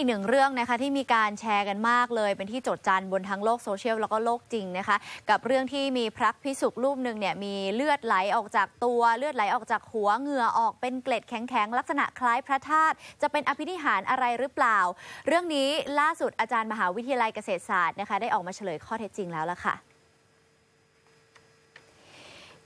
อีกหนึ่งเรื่องนะคะ ที่มีการแชร์กันมากเลยเป็นที่จดจันบนทั้งโลกโซเชียลแล้วก็โลกจริงนะคะกับเรื่องที่มีพระพิสุกรูปหนึ่งเนี่ยมีเลือดไหลออกจากตัวเลือดไหลออกจากหัวเหงื่อออกเป็นเกล็ดแข็งๆลักษณะคล้ายพระธาตุจะเป็นอภินิหารอะไรหรือเปล่า เรื่องนี้ล่าสุดอาจารย์มหาวิทยาลัยเกษตรศาสตร์นะคะได้ออกมาเฉลยข้อเท็จจริงแล้วล่ะค่ะ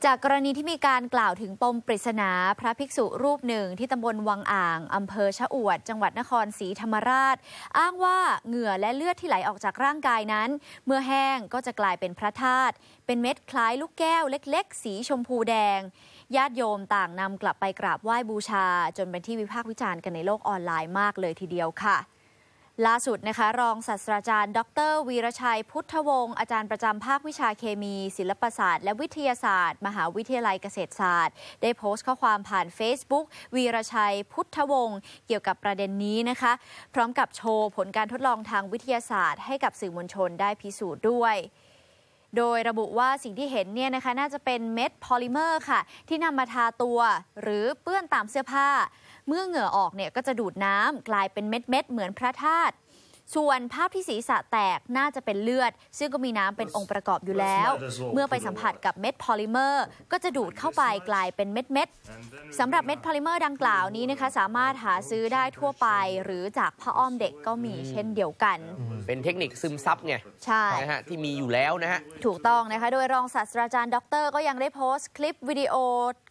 จากกรณีที่มีการกล่าวถึงปมปริศนา พระภิกษุรูปหนึ่ง ที่ตำบลวังอ่าง อำเภอชะอวด จังหวัดนครศรีธรรมราช อ้างว่าเหงื่อและเลือดที่ไหลออกจากร่างกายนั้น เมื่อแห้งก็จะกลายเป็นพระธาตุเป็นเม็ดคล้ายลูกแก้วเล็กๆ สีชมพูแดง ญาติโยมต่างนำกลับไปกราบไหว้บูชา จนเป็นที่วิพากษ์วิจารณ์กันในโลกออนไลน์มากเลยทีเดียวค่ะล่าสุดนะคะ รองศาสตราจารย์ ดร วีรชัยพุทธวงศ์อาจารย์ประจำภาควิชาเคมี ศิลปศาสตร์ และวิทยาศาสตร์ มหาวิทยาลัยเกษตรศาสตร์ ได้โพสต์ข้อความผ่าน Facebook วีรชัยพุทธวงศ์เกี่ยวกับประเด็นนี้นะคะ พร้อมกับโชว์ ผลการทดลองทางวิทยาศาสตร์ให้กับสื่อมวลชนได้พิสูจน์ด้วยโดยระบุว่าสิ่งที่เห็นเนี่ยนะคะน่าจะเป็นเม็ดพอลิเมอร์ค่ะ ที่นำมาทาตัวหรือเปื้อนตามเสื้อผ้า เมื่อเหงื่อออกเนี่ยก็จะดูดน้ำกลายเป็นเม็ดเม็ดเหมือนพระธาตุส่วนภาพที่ศีรษะแตกน่าจะเป็นเลือด ซึ่งก็มีน้ำเป็นองค์ประกอบอยู่แล้ว เมื่อไปสัมผัสกับเม็ดพอลิเมอร์ ก็จะดูดเข้าไปกลายเป็นเม็ดเม็ดสำหรับเม็ดพอลิเมอร์ดังกล่าวนี้นะคะ สามารถหาซื้อได้ทั่วไป หรือจากผ้าอ้อมเด็กก็มีเช่นเดียวกัน เป็นเทคนิคซึมซับไงใช่ฮะที่มีอยู่แล้วนะฮะถูกต้องนะคะโดยรองศาสตราจารย์ดร ก็ยังได้โพสต์คลิปวิดีโอ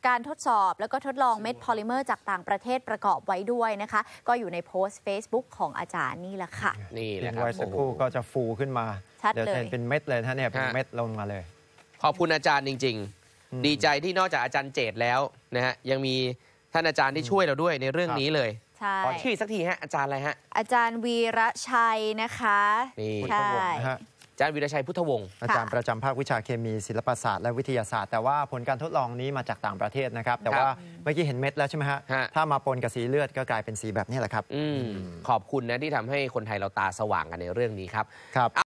การทดสอบ แล้วก็ทดลองเม็ดพอลิเมอร์จากต่างประเทศประกอบไว้ด้วยนะคะ ก็อยู่ในโพสต์ Facebook ของอาจารย์นี่แหละค่ะนี่แหละครับไว้สักครู่โอ้โหก็จะฟูขึ้นมา เดี๋ยวเจะเห็นเป็นเม็ดเลยนะาเนี่ยเป็นเม็ดลงมาเลย ขอบคุณอาจารย์จริง ๆ ดีใจที่นอกจากอาจารย์เจตแล้วนะฮะ ยังมีท่านอาจารย์ที่ช่วยเราด้วยในเรื่องนี้เลย ใช่ขอชื่อสักทีฮะอาจารย์อะไรฮะ อาจารย์วีระชัยนะคะนี่ใช่จารย์วิรชัยพุทธวงศ์อาจารย์ประจำภาควิชาเคมีศิลปศาสตร์ และวิทยาศาสตร์ แต่ว่าผลการทดลองนี้มาจากต่างประเทศนะครับ แต่ว่าเมื่อกี้เห็นเม็ดแล้วใช่ไหมฮะถ้ามาปนกับสีเลือด ก็กลายเป็นสีแบบนี้แหละครับขอบคุณนะที่ทำให้คนไทยเราตาสว่างกันในเรื่องนี้ครับ